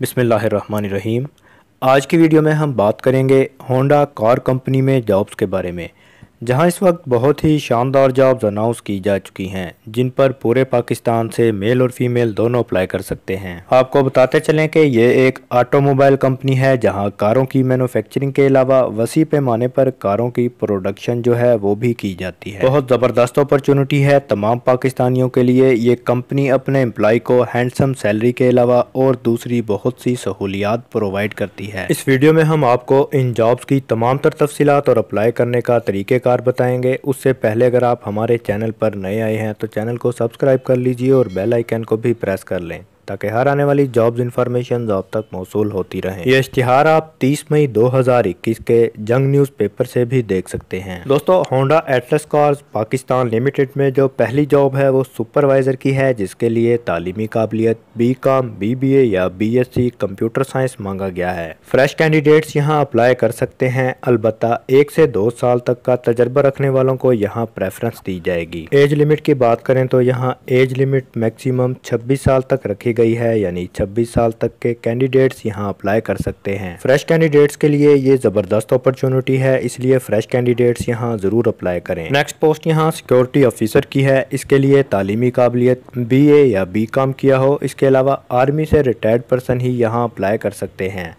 बिसमीम आज की वीडियो में हम बात करेंगे होंडा कार कंपनी में जॉब्स के बारे में जहां इस वक्त बहुत ही शानदार जॉब्स अनाउंस की जा चुकी हैं जिन पर पूरे पाकिस्तान से मेल और फीमेल दोनों अप्लाई कर सकते हैं आपको बताते चलें कि ये एक ऑटोमोबाइल कंपनी है जहां कारों की मैन्युफैक्चरिंग के अलावा वसी पैमाने पर कारों की प्रोडक्शन जो है वो भी की जाती है बहुत ज़बरदस्त अपॉर्चुनिटी है तमाम पाकिस्तानियों के लिए ये कंपनी अपने एम्प्लॉय को हैंडसम सैलरी के अलावा और दूसरी बहुत सी सहूलियात प्रोवाइड करती है इस वीडियो में हम आपको इन जॉब्स की तमाम तर तफसीत और अप्लाई करने का तरीके प्रकार बताएंगे उससे पहले अगर आप हमारे चैनल पर नए आए हैं तो चैनल को सब्सक्राइब कर लीजिए और बेल आइकन को भी प्रेस कर लें ताकि हर आने वाली जॉब्स इन्फॉर्मेशन आप तक मौसू होती रहे ये इश्तिहार आप 30 मई 2021 के जंग न्यूज़ पेपर से भी देख सकते हैं दोस्तों Honda Atlas cars Pakistan limited में जो पहली जॉब है वो सुपरवाइजर की है जिसके लिए तालीमी काबिलियत B com B B A या B S C computer science मांगा गया है फ्रेश कैंडिडेट्स यहाँ अप्लाई कर सकते हैं अलबत् एक से दो साल तक का तजर्बा रखने वालों को यहाँ प्रेफरेंस दी जाएगी एज लिमिट की बात करें तो यहाँ एज लिमिट मैक्सिमम 26 साल तक रखी गई है यानी 26 साल तक के कैंडिडेट्स यहां अप्लाई कर सकते हैं फ्रेश कैंडिडेट्स के लिए ये ज़बरदस्त अपॉर्चुनिटी है इसलिए फ्रेश कैंडिडेट्स यहाँ ज़रूर अप्लाई करें नेक्स्ट पोस्ट यहाँ सिक्योरिटी ऑफिसर की है इसके लिए तालीमी काबिलियत बी या बी काम किया हो इसके अलावा आर्मी से रिटायर्ड पर्सन ही यहाँ अप्लाई कर सकते हैं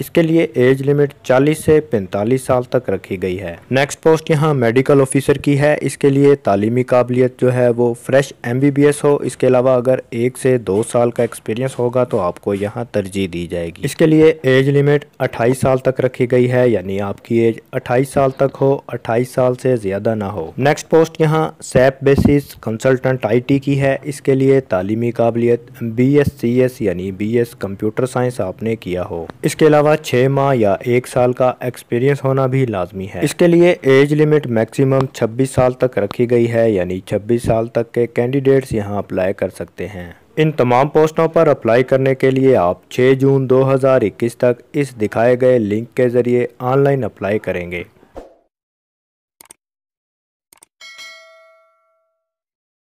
इसके लिए एज लिमिट 40 से 45 साल तक रखी गई है नेक्स्ट पोस्ट यहाँ मेडिकल ऑफिसर की है इसके लिए तालीमी काबिलियत जो है वो फ्रेश एम हो इसके अलावा अगर एक से दो साल का एक्सपीरियंस होगा तो आपको यहाँ तरजीह दी जाएगी इसके लिए एज लिमिट अट्ठाईस साल तक रखी गई है यानी आपकी एज अट्ठाईस साल तक हो अट्ठाईस साल से ज़्यादा ना हो नेक्स्ट पोस्ट यहाँ सैप बेसिस कंसल्टेंट टी की है इसके लिए तालीमी काबिलियत बी एस यानी बी कंप्यूटर साइंस आपने किया हो इसके अलावा अलावा छः माह या एक साल का एक्सपीरियंस होना भी लाजमी है इसके लिए एज लिमिट मैक्सिमम 26 साल तक रखी गई है यानी 26 साल तक के कैंडिडेट्स यहां अप्लाई कर सकते हैं इन तमाम पोस्टों पर अप्लाई करने के लिए आप 6 जून 2021 तक इस दिखाए गए लिंक के ज़रिए ऑनलाइन अप्लाई करेंगे